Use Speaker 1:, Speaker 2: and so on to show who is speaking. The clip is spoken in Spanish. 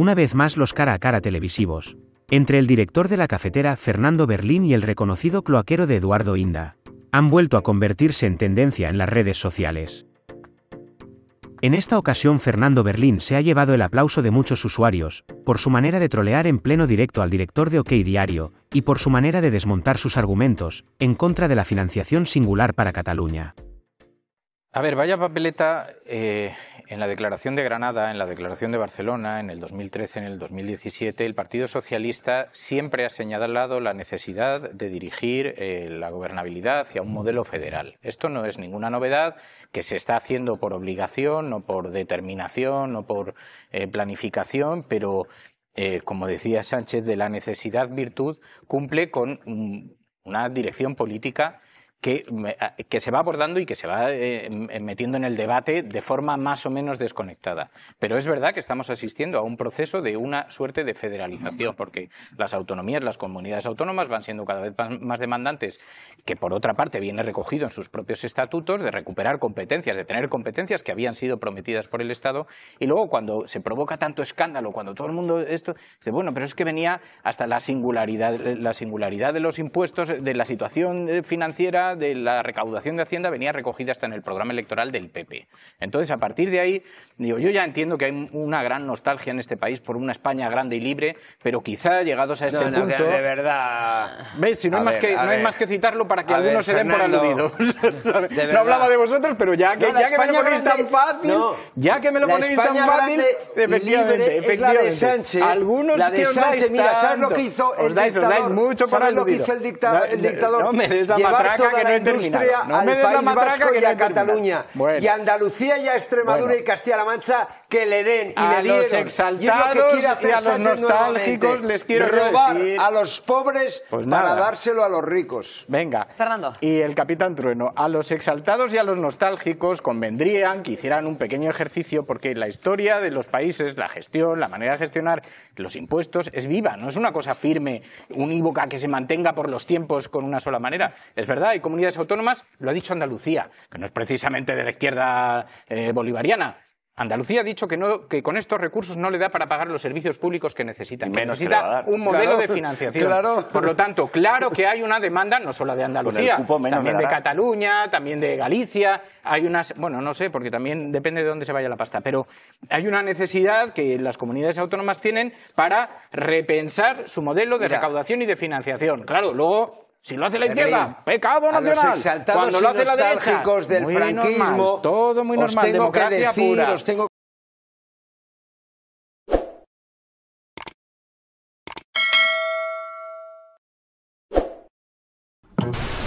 Speaker 1: Una vez más los cara a cara televisivos, entre el director de la cafetera Fernando Berlín y el reconocido cloaquero de Eduardo Inda, han vuelto a convertirse en tendencia en las redes sociales. En esta ocasión Fernando Berlín se ha llevado el aplauso de muchos usuarios, por su manera de trolear en pleno directo al director de OK Diario, y por su manera de desmontar sus argumentos, en contra de la financiación singular para Cataluña. A ver, vaya papeleta eh, en la Declaración de Granada, en la Declaración de Barcelona, en el 2013, en el 2017, el Partido Socialista siempre ha señalado la necesidad de dirigir eh, la gobernabilidad hacia un modelo federal. Esto no es ninguna novedad, que se está haciendo por obligación, no por determinación, no por eh, planificación, pero eh, como decía Sánchez, de la necesidad virtud, cumple con una dirección política que, que se va abordando y que se va eh, em, em, metiendo en el debate de forma más o menos desconectada. Pero es verdad que estamos asistiendo a un proceso de una suerte de federalización, porque las autonomías, las comunidades autónomas van siendo cada vez más demandantes, que por otra parte viene recogido en sus propios estatutos, de recuperar competencias, de tener competencias que habían sido prometidas por el Estado, y luego cuando se provoca tanto escándalo, cuando todo el mundo esto, dice, bueno, pero es que venía hasta la singularidad, la singularidad de los impuestos, de la situación eh, financiera, de la recaudación de Hacienda venía recogida hasta en el programa electoral del PP. Entonces, a partir de ahí, digo, yo ya entiendo que hay una gran nostalgia en este país por una España grande y libre, pero quizá llegados a este no, punto... de verdad... ¿Ves? Si no, hay, más que, no más que, citarlo para que algunos se den por aludidos. no hablaba de vosotros, pero ya que, ya que me lo ponéis tan fácil, ya que me lo ponéis tan fácil, efectivamente, efectivamente. Sánchez, algunos la de que os Sánchez, mira, ¿sabes lo que hizo el os dais, dictador, os dais mucho para ¿sabes lo que hizo el, dictador? el dictador no me des la matraca que la industria, al medio me la matraca que y a Cataluña. Y Y Andalucía y a Extremadura y Castilla-La Mancha que le den y a le los exaltados y, a los nostálgicos les quiero robar a los pobres pues para dárselo a los ricos. Venga. Fernando. Y el Capitán Trueno, a los exaltados y a los nostálgicos convendrían que hicieran un pequeño ejercicio porque la historia de los países, la gestión, la manera de gestionar los impuestos es viva, no es una cosa firme, unívoca que se mantenga por los tiempos con una sola manera. Es verdad, hay comunidades autónomas, lo ha dicho Andalucía, que no es precisamente de la izquierda eh, bolivariana, Andalucía ha dicho que, no, que con estos recursos no le da para pagar los servicios públicos que necesita, necesita un modelo de financiación. Por lo tanto, claro que hay una demanda no solo de Andalucía, también de Cataluña, también de Galicia, hay unas, bueno, no sé, porque también depende de dónde se vaya la pasta, pero hay una necesidad que las comunidades autónomas tienen para repensar su modelo de recaudación y de financiación. Claro, luego si lo hace la izquierda, pecado nacional. Cuando lo hace la derecha, del franquismo, todo muy normal, tengo que decir, pura. tengo